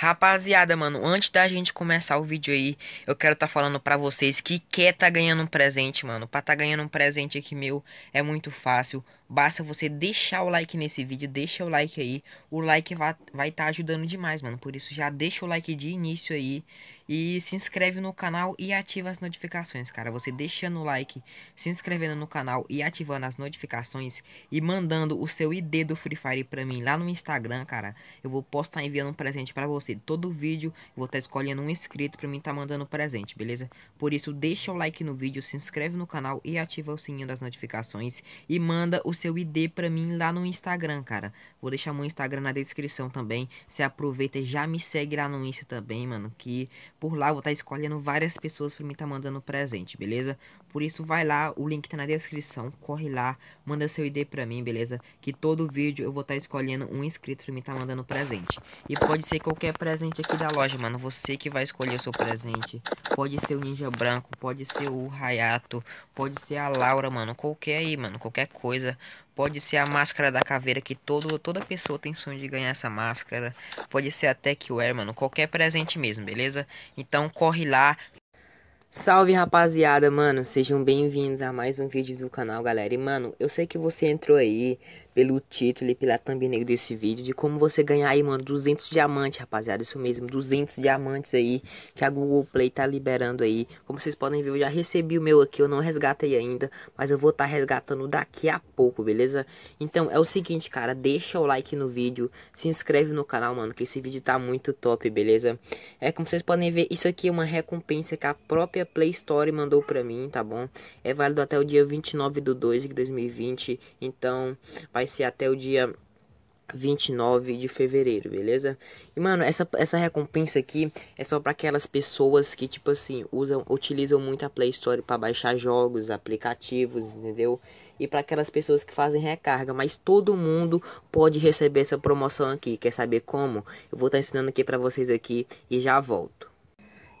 Rapaziada, mano, antes da gente começar o vídeo aí, eu quero tá falando pra vocês que quer tá ganhando um presente, mano. Pra tá ganhando um presente aqui meu, é muito fácil. Basta você deixar o like nesse vídeo, deixa o like aí. O like vai estar vai tá ajudando demais, mano. Por isso já deixa o like de início aí. E se inscreve no canal e ativa as notificações, cara. Você deixando o like, se inscrevendo no canal e ativando as notificações. E mandando o seu ID do Free Fire pra mim lá no Instagram, cara. Eu vou postar enviando um presente pra você. Todo vídeo eu vou estar tá escolhendo um inscrito pra mim estar tá mandando presente, beleza? Por isso deixa o like no vídeo, se inscreve no canal e ativa o sininho das notificações. E manda o seu ID para mim lá no Instagram, cara. Vou deixar meu Instagram na descrição também. Você aproveita e já me segue lá no Insta também, mano. Que por lá eu vou estar tá escolhendo várias pessoas para mim tá mandando presente, beleza? Por isso vai lá, o link tá na descrição. Corre lá, manda seu ID pra mim, beleza? Que todo vídeo eu vou estar tá escolhendo um inscrito para mim tá mandando presente. E pode ser qualquer presente aqui da loja, mano. Você que vai escolher o seu presente. Pode ser o Ninja Branco, pode ser o Hayato, pode ser a Laura, mano. Qualquer aí, mano. Qualquer coisa. Pode ser a máscara da caveira, que todo, toda pessoa tem sonho de ganhar essa máscara. Pode ser até que o é, mano. Qualquer presente mesmo, beleza? Então corre lá. Salve rapaziada, mano. Sejam bem-vindos a mais um vídeo do canal, galera. E, mano, eu sei que você entrou aí pelo título e pela negra desse vídeo de como você ganhar aí, mano, 200 diamantes, rapaziada. Isso mesmo, 200 diamantes aí que a Google Play tá liberando aí. Como vocês podem ver, eu já recebi o meu aqui, eu não resgatei ainda, mas eu vou estar tá resgatando daqui a pouco, beleza? Então, é o seguinte, cara, deixa o like no vídeo, se inscreve no canal, mano, que esse vídeo tá muito top, beleza? É, como vocês podem ver, isso aqui é uma recompensa que a própria Play Store mandou pra mim, tá bom? É válido até o dia 29 do 2 de 2020, então... Vai vai ser até o dia 29 de fevereiro, beleza? E mano, essa, essa recompensa aqui é só para aquelas pessoas que tipo assim, usam, utilizam muito a Play Store para baixar jogos, aplicativos, entendeu? E para aquelas pessoas que fazem recarga, mas todo mundo pode receber essa promoção aqui. Quer saber como? Eu vou estar tá ensinando aqui para vocês aqui e já volto.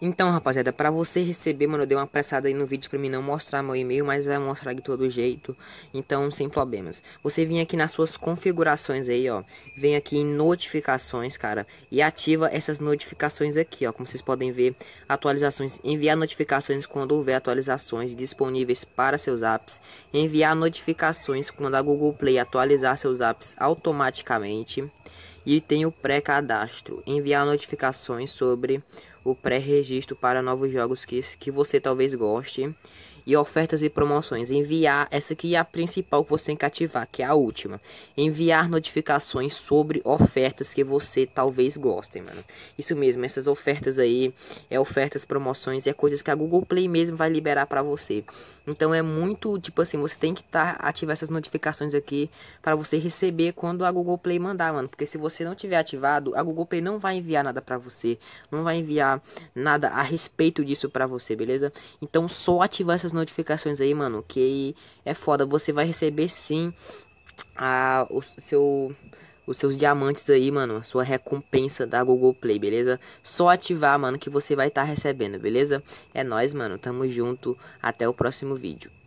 Então, rapaziada, para você receber, mano, eu dei uma apressada aí no vídeo para mim não mostrar meu e-mail, mas vai mostrar de todo jeito. Então, sem problemas. Você vem aqui nas suas configurações aí, ó. Vem aqui em notificações, cara, e ativa essas notificações aqui, ó. Como vocês podem ver, atualizações, enviar notificações quando houver atualizações disponíveis para seus apps, enviar notificações quando a Google Play atualizar seus apps automaticamente. E tem o pré-cadastro, enviar notificações sobre o pré-registro para novos jogos que, que você talvez goste e ofertas e promoções. Enviar, essa aqui é a principal que você tem que ativar, que é a última. Enviar notificações sobre ofertas que você talvez goste, mano. Isso mesmo, essas ofertas aí, é ofertas, promoções, é coisas que a Google Play mesmo vai liberar para você. Então é muito, tipo assim, você tem que tá, ativar essas notificações aqui para você receber quando a Google Play mandar, mano. Porque se você não tiver ativado, a Google Play não vai enviar nada para você, não vai enviar nada a respeito disso para você, beleza? Então só ativar essas notificações notificações aí, mano, que é foda. Você vai receber sim a, o seu, os seus diamantes aí, mano, a sua recompensa da Google Play, beleza? Só ativar, mano, que você vai estar tá recebendo, beleza? É nós mano, tamo junto, até o próximo vídeo.